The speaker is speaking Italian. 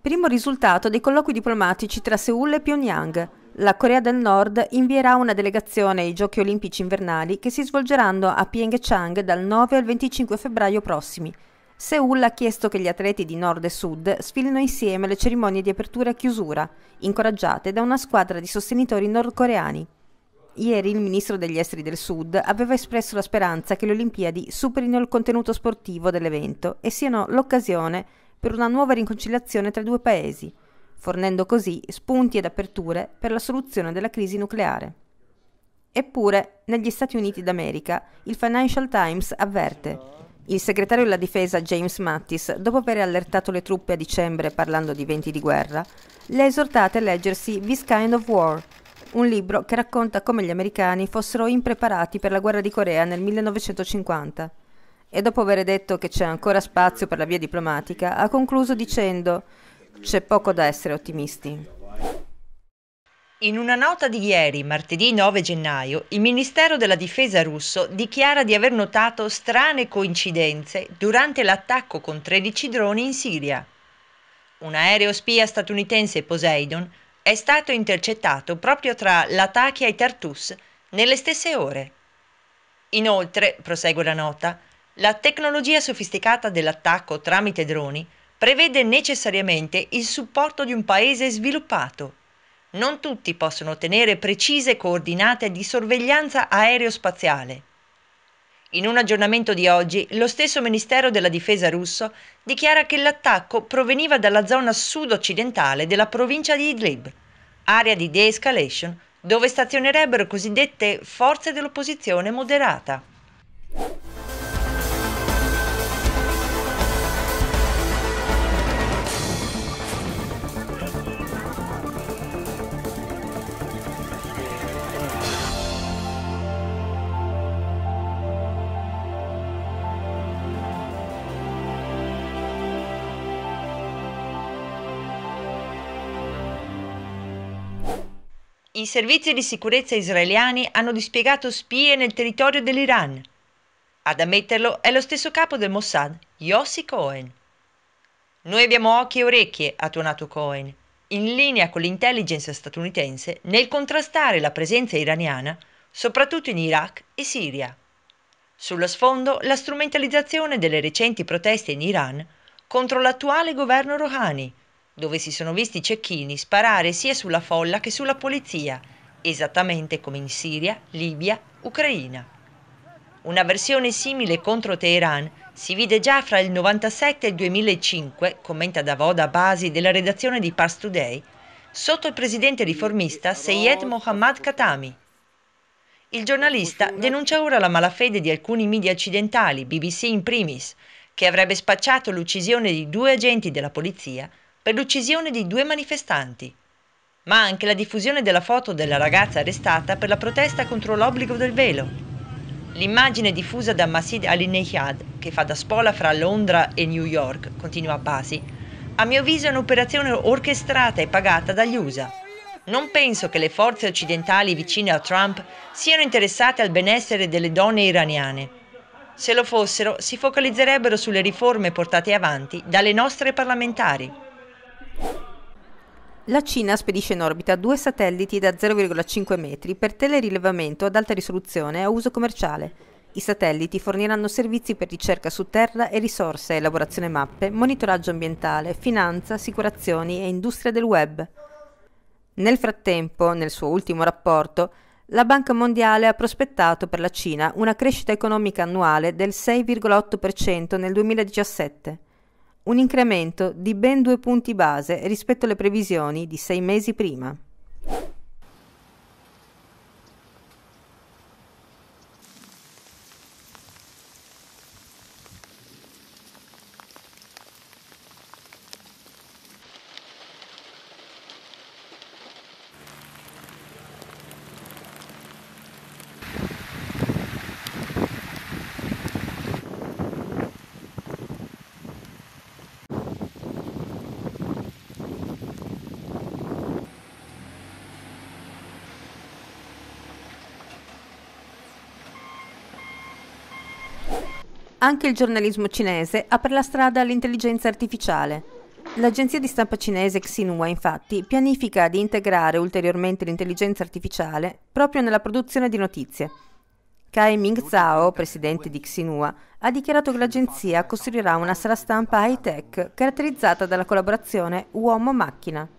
Primo risultato dei colloqui diplomatici tra Seoul e Pyongyang. La Corea del Nord invierà una delegazione ai Giochi olimpici invernali che si svolgeranno a Pyeongchang dal 9 al 25 febbraio prossimi. Seoul ha chiesto che gli atleti di nord e sud sfilino insieme le cerimonie di apertura e chiusura, incoraggiate da una squadra di sostenitori nordcoreani. Ieri il ministro degli esteri del Sud aveva espresso la speranza che le Olimpiadi superino il contenuto sportivo dell'evento e siano l'occasione per una nuova riconciliazione tra i due paesi, fornendo così spunti ed aperture per la soluzione della crisi nucleare. Eppure, negli Stati Uniti d'America, il Financial Times avverte il segretario della difesa James Mattis, dopo aver allertato le truppe a dicembre parlando di venti di guerra, le ha esortate a leggersi This Kind of War, un libro che racconta come gli americani fossero impreparati per la guerra di Corea nel 1950 e dopo aver detto che c'è ancora spazio per la via diplomatica ha concluso dicendo c'è poco da essere ottimisti. In una nota di ieri, martedì 9 gennaio, il Ministero della Difesa russo dichiara di aver notato strane coincidenze durante l'attacco con 13 droni in Siria. Un aereo spia statunitense Poseidon è stato intercettato proprio tra Latakia e Tartus nelle stesse ore. Inoltre, prosegue la nota, la tecnologia sofisticata dell'attacco tramite droni prevede necessariamente il supporto di un paese sviluppato. Non tutti possono ottenere precise coordinate di sorveglianza aerospaziale in un aggiornamento di oggi, lo stesso Ministero della Difesa russo dichiara che l'attacco proveniva dalla zona sud-occidentale della provincia di Idlib, area di de-escalation dove stazionerebbero cosiddette forze dell'opposizione moderata. i servizi di sicurezza israeliani hanno dispiegato spie nel territorio dell'Iran. Ad ammetterlo è lo stesso capo del Mossad, Yossi Cohen. Noi abbiamo occhi e orecchie, ha tuonato Cohen, in linea con l'intelligence statunitense nel contrastare la presenza iraniana, soprattutto in Iraq e Siria. Sullo sfondo la strumentalizzazione delle recenti proteste in Iran contro l'attuale governo Rouhani, dove si sono visti cecchini sparare sia sulla folla che sulla polizia, esattamente come in Siria, Libia, Ucraina. Una versione simile contro Teheran si vide già fra il 97 e il 2005, commenta Davoda Basi della redazione di Pars Today, sotto il presidente riformista Seyed Mohammad Khatami. Il giornalista denuncia ora la malafede di alcuni media occidentali, BBC in primis, che avrebbe spacciato l'uccisione di due agenti della polizia per l'uccisione di due manifestanti, ma anche la diffusione della foto della ragazza arrestata per la protesta contro l'obbligo del velo. L'immagine diffusa da Masid Al-Nehad, che fa da spola fra Londra e New York, continua Abbasi, a mio avviso è un'operazione orchestrata e pagata dagli USA. Non penso che le forze occidentali vicine a Trump siano interessate al benessere delle donne iraniane. Se lo fossero, si focalizzerebbero sulle riforme portate avanti dalle nostre parlamentari. La Cina spedisce in orbita due satelliti da 0,5 metri per telerilevamento ad alta risoluzione a uso commerciale. I satelliti forniranno servizi per ricerca su terra e risorse, elaborazione mappe, monitoraggio ambientale, finanza, assicurazioni e industria del web. Nel frattempo, nel suo ultimo rapporto, la Banca Mondiale ha prospettato per la Cina una crescita economica annuale del 6,8% nel 2017 un incremento di ben due punti base rispetto alle previsioni di sei mesi prima. Anche il giornalismo cinese apre la strada all'intelligenza artificiale. L'agenzia di stampa cinese Xinhua infatti pianifica di integrare ulteriormente l'intelligenza artificiale proprio nella produzione di notizie. Kai Ming Zhao, presidente di Xinhua, ha dichiarato che l'agenzia costruirà una sala stampa high-tech caratterizzata dalla collaborazione uomo-macchina.